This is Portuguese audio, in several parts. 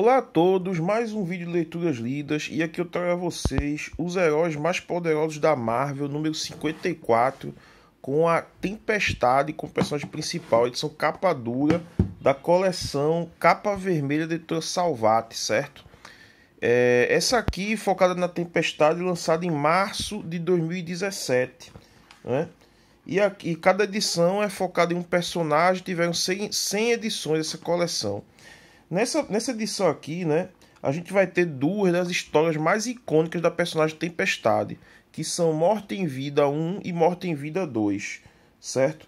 Olá a todos, mais um vídeo de leituras lidas e aqui eu trago a vocês os heróis mais poderosos da Marvel, número 54, com a Tempestade como personagem principal, edição capa dura da coleção Capa Vermelha da editora Salvati, certo? É, essa aqui, focada na Tempestade, lançada em março de 2017, né? E, aqui, cada edição é focada em um personagem, tiveram 100, 100 edições dessa coleção. Nessa, nessa edição aqui, né, a gente vai ter duas das histórias mais icônicas da personagem Tempestade, que são Morte em Vida 1 e Morte em Vida 2, certo?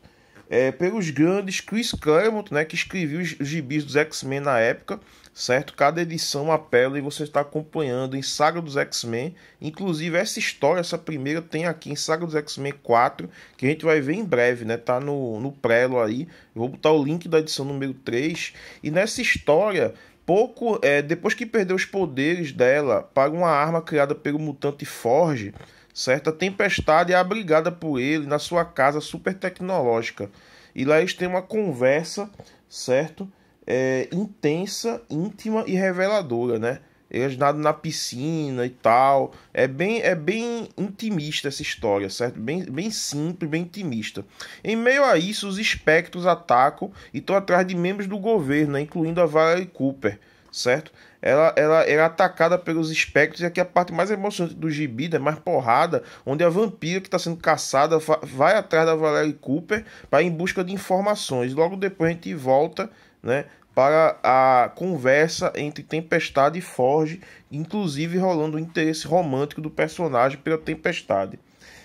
é, pelos grandes Chris Claremont, né, que escreveu os gibis dos X-Men na época, certo? Cada edição apela e você está acompanhando em Saga dos X-Men. Inclusive, essa história, essa primeira, tem aqui em Saga dos X-Men 4, que a gente vai ver em breve, né? Tá no, no prelo aí. Eu vou botar o link da edição número 3. E nessa história, pouco é, depois que perdeu os poderes dela para uma arma criada pelo mutante Forge Certa tempestade é abrigada por ele na sua casa super tecnológica. E lá eles têm uma conversa, certo? É, intensa, íntima e reveladora, né? Eles nadam na piscina e tal. É bem, é bem intimista essa história, certo? Bem, bem simples, bem intimista. Em meio a isso, os espectros atacam e estão atrás de membros do governo, né? incluindo a Valerie Cooper, certo? ela, ela, era é atacada pelos espectros, e aqui a parte mais emocionante do gibi, da né, mais porrada, onde a vampira que está sendo caçada vai atrás da Valerie Cooper para em busca de informações. Logo depois a gente volta, né? Para a conversa entre Tempestade e Forge, inclusive rolando o interesse romântico do personagem pela Tempestade.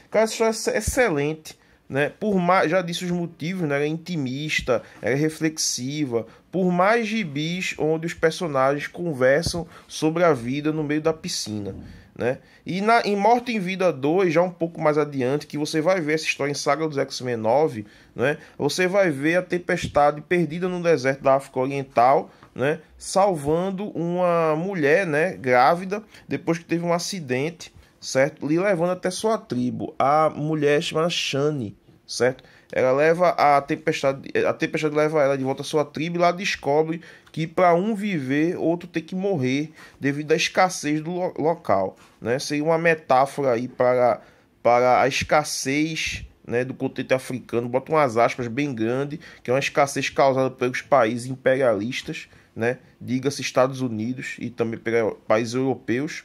Cara, isso é excelente né? Por mais, já disse os motivos, né? Ela é intimista, ela é reflexiva. Por mais gibis onde os personagens conversam sobre a vida no meio da piscina, né? E na, em Morte em Vida 2, já um pouco mais adiante, que você vai ver essa história em Saga dos X-Men 9, né? Você vai ver a tempestade perdida no deserto da África Oriental, né? Salvando uma mulher, né? Grávida, depois que teve um acidente certo? Lhe levando até sua tribo, a mulher chamada Shani, certo? Ela leva a tempestade, a tempestade leva ela de volta à sua tribo e lá descobre que para um viver, outro tem que morrer devido à escassez do lo local, né? Seria uma metáfora aí para, para a escassez né, do continente africano, bota umas aspas bem grande, que é uma escassez causada pelos países imperialistas, né, diga-se Estados Unidos e também pelos países europeus,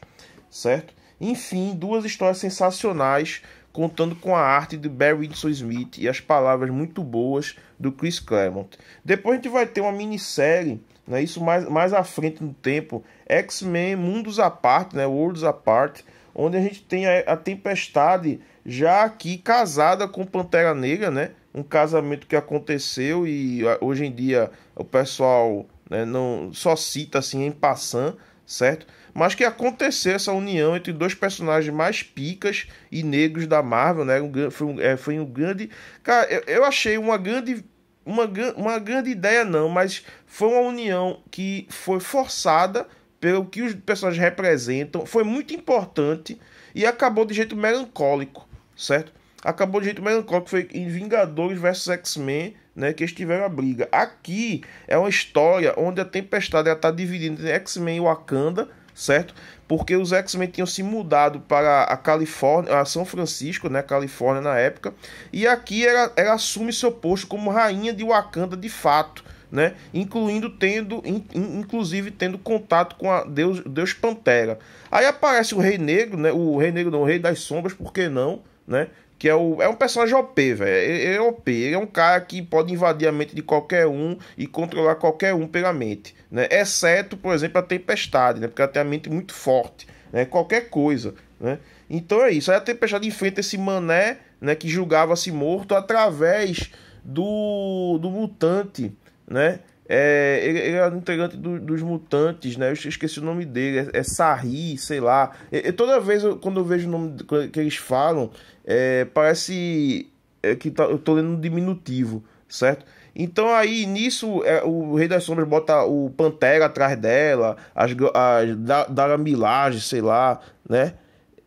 certo? Enfim, duas histórias sensacionais contando com a arte de Barry Windsor Smith e as palavras muito boas do Chris Claremont. Depois a gente vai ter uma minissérie, né, isso mais, mais à frente no tempo, X-Men Mundos à Parte, né, Worlds Apart, onde a gente tem a, a, Tempestade já aqui casada com Pantera Negra, né, um casamento que aconteceu e hoje em dia o pessoal né, não só cita assim em passant, certo? Mas que aconteceu essa união entre dois personagens mais picas e negros da Marvel, né? Um, foi, um, é, foi um grande. Cara, eu, eu achei uma grande. Uma, uma grande ideia, não, mas foi uma união que foi forçada pelo que os personagens representam, foi muito importante e acabou de jeito melancólico, certo? acabou do jeito melancólico, foi em Vingadores versus X-Men, né, que eles tiveram a briga. Aqui é uma história onde a Tempestade está dividida entre X-Men e Wakanda, certo? Porque os X-Men tinham se mudado para a Califórnia, a São Francisco, né, Califórnia na época, e aqui ela, ela assume seu posto como rainha de Wakanda de fato. Né? Incluindo tendo, in, inclusive tendo contato com a Deus, Deus Pantera. Aí aparece o Rei Negro, né? O Rei Negro não, o Rei das Sombras, por que não, né? que é, o, é um personagem OP, velho. Ele é OP, ele é um cara que pode invadir a mente de qualquer um e controlar qualquer um pela mente, né? Exceto, por exemplo, a Tempestade, né? Porque ela tem a mente muito forte, né? Qualquer coisa, né? Então é isso. Aí a Tempestade enfrenta esse mané, né? Que julgava-se morto através do, do mutante, né? É, ele, ele era integrante do, dos Mutantes, né? Eu esqueci o nome dele, é, é Sarri, sei lá. E, toda vez eu, quando eu vejo o nome que eles falam, é, parece é, que tá, eu tô lendo um diminutivo, certo? Então aí nisso é, o Rei das Sombras bota o Pantera atrás dela, as, as Dara Milagre, sei lá, né?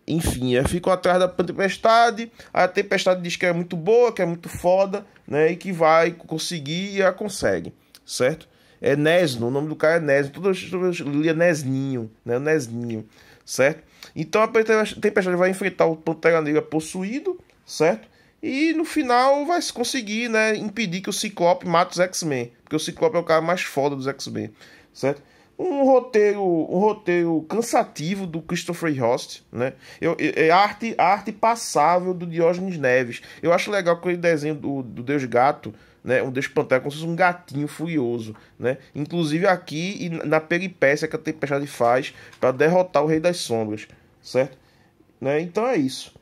enfim, ficam atrás da tempestade. A tempestade diz que é muito boa, que é muito foda, né? E que vai conseguir e a consegue certo? É Nesno, o nome do cara é Nesno. Todo mundo lia Nesninho, né? Nesninho, certo? Então a Tempestade vai enfrentar o Pantera Negra possuído, certo? E no final vai conseguir, né, impedir que o Ciclope mate os X-Men, porque o Ciclope é o cara mais foda dos X-Men, certo? um roteiro um roteiro cansativo do Christopher Host, né? Eu, é arte arte passável do Diógenes Neves. Eu acho legal aquele desenho do, do Deus Gato, né? Um Deus Pantera como se fosse um gatinho furioso, né? Inclusive aqui na peripécia que a Tempestade faz para derrotar o Rei das Sombras, certo? Né? Então é isso.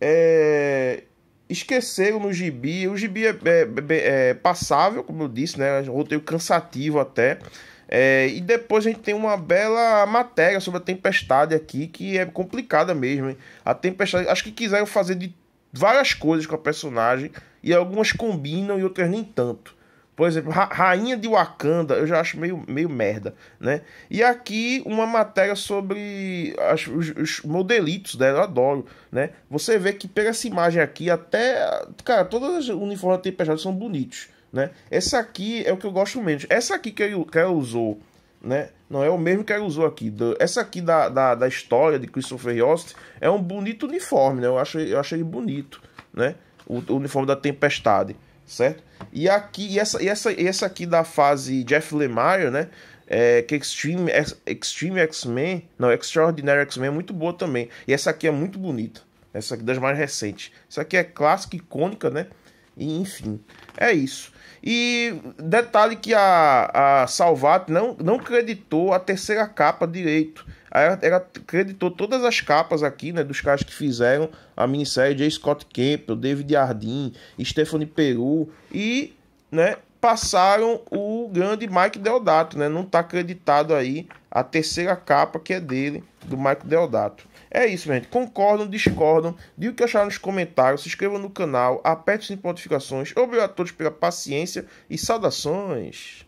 É... Esqueceram no gibi. O gibi é, é, é, é passável, como eu disse, né? É um roteiro cansativo até. É, e depois a gente tem uma bela matéria sobre a tempestade aqui, que é complicada mesmo. Hein? A tempestade, acho que quiseram fazer de várias coisas com a personagem, e algumas combinam e outras nem tanto. Por exemplo, Ra Rainha de Wakanda, eu já acho meio, meio merda, né? E aqui uma matéria sobre as, os, os, modelitos dela, eu adoro, né? Você vê que pega essa imagem aqui, até... Cara, todas as uniformes da tempestade são bonitos. Né? Essa aqui é o que eu gosto menos. Essa aqui que, eu, que ela usou, né? Não é o mesmo que ela usou aqui. Essa aqui da, da, da história de Christopher Yost é um bonito uniforme, né? Eu achei, eu achei bonito, né? O, o uniforme da Tempestade, certo? E aqui, e essa, e essa, e essa aqui da fase Jeff Lemire, né? É, que é Extreme, Extreme X-Men, não, Extraordinary X-Men é muito boa também. E essa aqui é muito bonita. Essa aqui das mais recentes. Essa aqui é clássica, icônica, né? E, enfim, é isso. E detalhe que a, a Salvat não, não creditou a terceira capa direito. Ela, ela creditou todas as capas aqui, né? Dos caras que fizeram a minissérie de Scott Campbell, David Jardim, Stephanie Peru e, né? Passaram o grande Mike Deodato, né? Não está acreditado aí a terceira capa que é dele, do Mike Deodato. É isso, gente. Concordam, discordam? Diga o que acharam nos comentários, se inscrevam no canal, aperte as notificações. Obrigado a todos pela paciência e saudações!